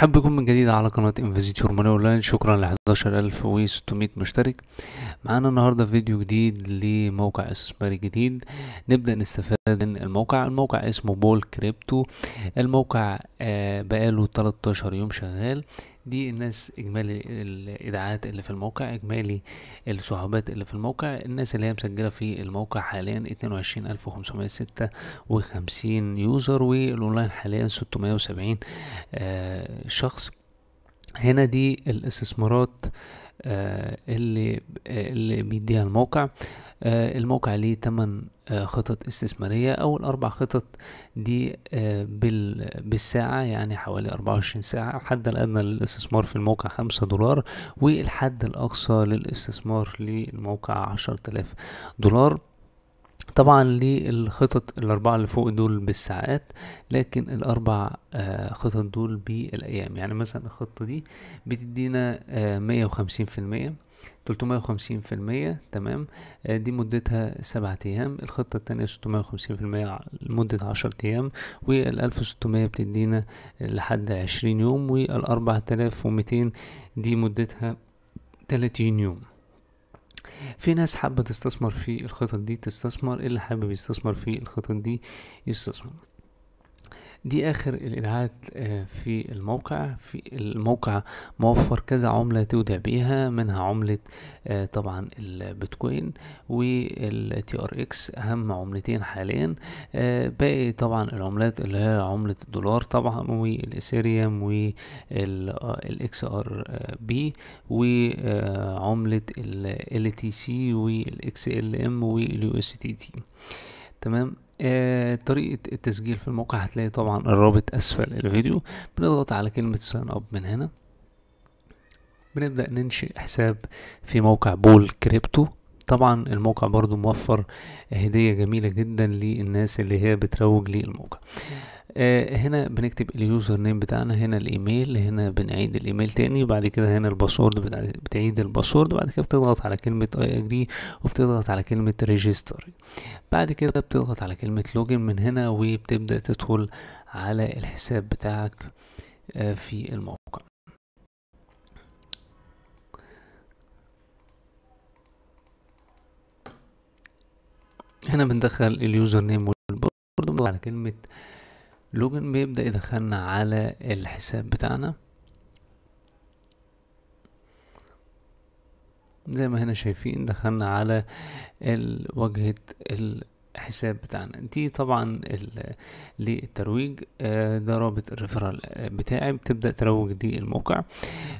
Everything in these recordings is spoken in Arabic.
مرحبا بكم من جديد على قناة انفيزيتور هرمون اونلاين شكرا ل 11600 مشترك معانا النهاردة فيديو جديد لموقع استثماري جديد نبدأ نستفاد من الموقع الموقع اسمه بول كريبتو الموقع آه، بقاله 13 يوم شغال دي الناس اجمالي الاذاعات اللي في الموقع اجمالي الصحبات اللي في الموقع الناس اللي هي مسجله في الموقع حاليا 22556 يوزر والاونلاين حاليا 670 آه شخص هنا دي الاستثمارات آه، اللي آه، اللي بيديها الموقع آه، الموقع ليه 8 خطط استثمارية أول أربع خطط دي بالساعة يعني حوالي 24 ساعة الحد الأدنى للاستثمار في الموقع 5 دولار والحد الأقصى للاستثمار للموقع 10000 دولار طبعا للخطط الأربعة اللي فوق دول بالساعات لكن الأربع آه، خطط دول بالأيام يعني مثلا الخطة دي بتدينا آه، مية وخمسين في المية تلتمية وخمسين في المية تمام آه، دي مدتها سبعة أيام الخطة التانية ستمية وخمسين في المية لمدة عشر أيام والألف ستمية بتدينا لحد عشرين يوم والأربعة تلاف ومتين دي مدتها تلاتين يوم في ناس حابة تستثمر في الخطط دي تستثمر اللي حابب يستثمر في الخطط دي يستثمر دي اخر الابعاد آه، في الموقع في الموقع موفر كذا عملة تودع بيها منها عملة آه، طبعا البيتكوين والتي ار اكس اهم عملتين حاليا آه، باقي طبعا العملات اللي هي عملة الدولار طبعا والاثيريوم والاكس ار بي وعملة ال تي سي والاكس ال ام واليو اس تي تي تمام آه، طريقة التسجيل في الموقع هتلاقي طبعا الرابط أسفل الفيديو بنضغط على كلمة ساين أب من هنا بنبدأ ننشئ حساب في موقع بول كريبتو طبعا الموقع برضو موفر هدية جميلة جدا للناس اللي هي بتروج للموقع آه هنا بنكتب اليوزر نيم بتاعنا هنا الايميل هنا بنعيد الايميل تاني بعد كده هنا الباسورد بتعيد الباسورد بعد كده بتضغط على كلمة اي اجري وبتضغط على كلمة ريجستر بعد كده بتضغط على كلمة لوجن من هنا وبتبدأ تدخل على الحساب بتاعك آه في الموقع هنا بندخل اليوزر نيم والباسورد بنضغط على كلمة لوجن بيبدأ يدخلنا على الحساب بتاعنا زي ما هنا شايفين دخلنا على واجهة الحساب بتاعنا دي طبعا للترويج آه، ده رابط الريفرال بتاعي بتبدأ تروج للموقع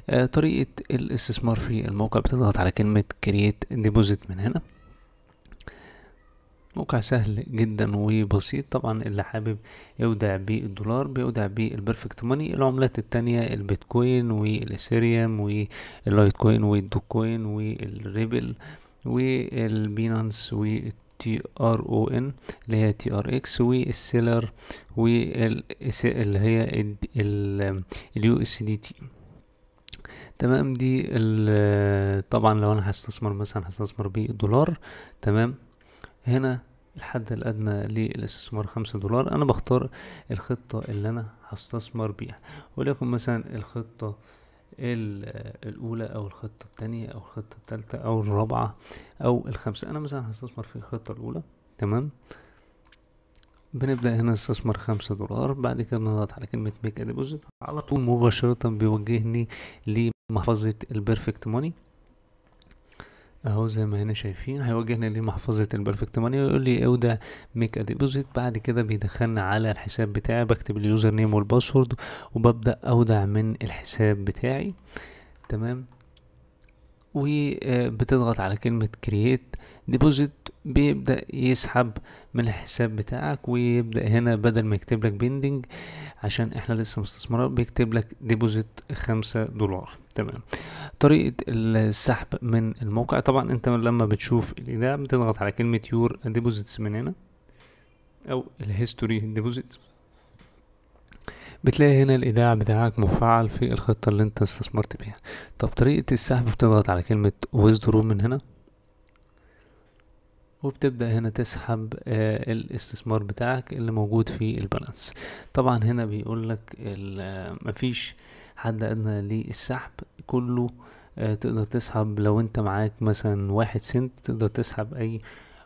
آه، طريقة الاستثمار في الموقع بتضغط على كلمة create deposit من هنا موقع سهل جدا وبسيط طبعا اللي حابب يودع بيه الدولار بيودع بيه البرفكت ماني العملات التانية البيتكوين والإثيريوم واللايت كوين والدوكوين والريبل والبينانس والتي ار او ان اللي هي تي ار اكس والسيلر اللي هي اليو اس دي تي تمام دي طبعا لو انا هستثمر مثلا هستثمر بالدولار تمام هنا الحد الأدنى للاستثمار خمسة دولار أنا بختار الخطة اللي أنا هستثمر بيها وليكن مثلا الخطة الأولى أو الخطة التانية أو الخطة التالتة أو الرابعة أو الخامسة أنا مثلا هستثمر في الخطة الأولى تمام بنبدأ هنا استثمر خمسة دولار بعد كده نضغط على كلمة ميك أديبوزيت على طول مباشرة بيوجهني لمحفظة البيرفكت موني اهو زي ما هنا شايفين هيوجهني لمحفظة البرفكت ماني ويقول لي اودع إيه ميك اديبوزيت بعد كده بيدخلنا على الحساب بتاعي بكتب اليوزر نيم والباسورد وببدأ اودع من الحساب بتاعي تمام وبتضغط آه، على كلمة create deposit بيبدأ يسحب من الحساب بتاعك ويبدأ هنا بدل ما يكتب لك بيندنج عشان احنا لسه مستثمرات بيكتب لك ديبوزيت خمسة دولار تمام طريقة السحب من الموقع طبعا انت لما بتشوف الايداع بتضغط على كلمة يور ديبوزيتس من هنا او الهيستوري ديبوزيت بتلاقي هنا الايداع بتاعك مفعل في الخطة اللي انت استثمرت بيها طب طريقة السحب بتضغط على كلمة ويزدرو من هنا وبتبدأ هنا تسحب آه، الاستثمار بتاعك اللي موجود في البالانس طبعا هنا بيقول لك آه، مفيش حد أدنى للسحب كله آه، تقدر تسحب لو انت معاك مثلا واحد سنت تقدر تسحب اي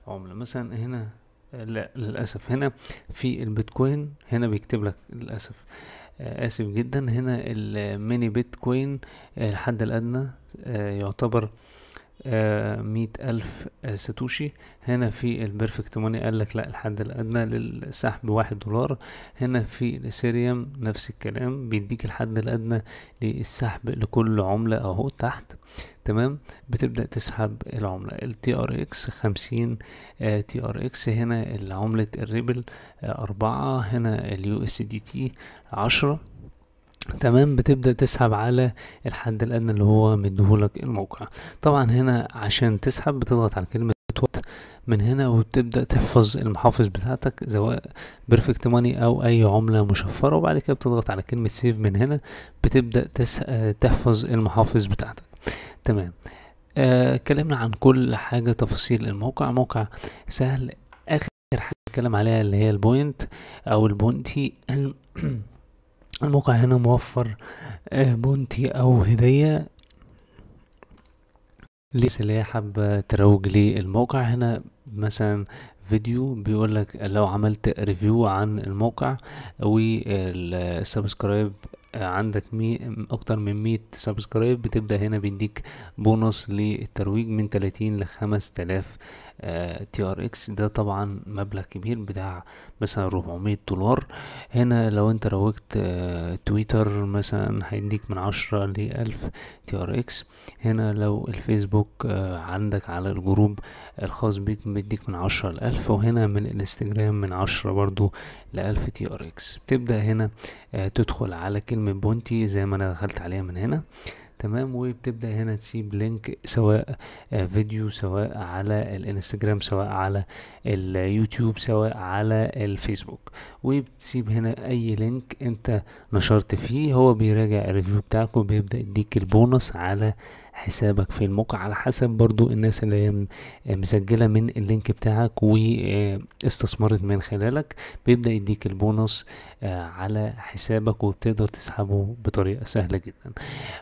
عملة مثلا هنا لا للأسف هنا في البيتكوين هنا بيكتب لك للأسف آسف جدا هنا الميني بيتكوين الحد الأدنى يعتبر مية ألف ساتوشي هنا في البرفكت موني قال لك لا الحد الأدنى للسحب واحد دولار هنا في الإثيريوم نفس الكلام بيديك الحد الأدنى للسحب لكل عملة أهو تحت تمام بتبدأ تسحب العملة تي ار اكس خمسين آه، تي ار اكس هنا عملة الريبل آه، أربعة هنا اليو اس دي تي عشرة تمام بتبدا تسحب على الحد الادنى اللي هو مديهولك الموقع طبعا هنا عشان تسحب بتضغط على كلمه وات من هنا وتبدا تحفظ المحافظ بتاعتك سواء بيرفكت ماني او اي عمله مشفره وبعد كده بتضغط على كلمه سيف من هنا بتبدا تس... آه، تحفظ المحافظ بتاعتك تمام آه، اتكلمنا آه عن كل حاجه تفاصيل الموقع موقع سهل اخر حاجه اتكلم عليها اللي هي البوينت او البونتي الموقع هنا موفر آه، بونتي او هدية للناس اللي هي حابة تروج الموقع هنا مثلا فيديو بيقولك لو عملت ريفيو عن الموقع والسبسكرايب عندك مي اكتر من 100 سبسكرايب بتبدا هنا بيديك بونص للترويج من 30 ل 5000 تي ار اكس ده طبعا مبلغ كبير بتاع مثلا 400 دولار هنا لو انت روجت آه، تويتر مثلا هيديك من 10 ل 1000 تي ار اكس هنا لو الفيسبوك آه، عندك على الجروب الخاص بيك بيديك من 10 ل 1000 وهنا من الانستجرام من 10 برضو ل 1000 تي ار اكس تبدا هنا آه، تدخل على كلمه من بونتي زي ما انا دخلت عليها من هنا تمام وبتبدا هنا تسيب لينك سواء فيديو سواء على الانستجرام سواء على اليوتيوب سواء على الفيسبوك وبتسيب هنا اي لينك انت نشرت فيه هو بيراجع الريفيو بتاعك وبيبدا يديك البونص على حسابك في الموقع على حسب برضو الناس اللي هي مسجلة من اللينك بتاعك واستثمرت آه، من خلالك بيبدأ يديك البونص آه، على حسابك وبتقدر تسحبه بطريقة سهلة جدا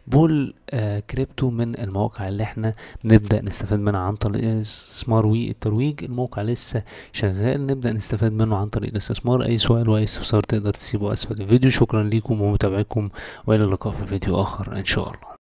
بول آه، كريبتو من المواقع اللي احنا نبدأ نستفاد منها عن طريق الاستثمار والترويج الموقع لسه شغال نبدأ نستفاد منه عن طريق الاستثمار اي سؤال واي استفسار تقدر تسيبه اسفل الفيديو شكرا لكم ومتابعكم والى اللقاء في فيديو اخر ان شاء الله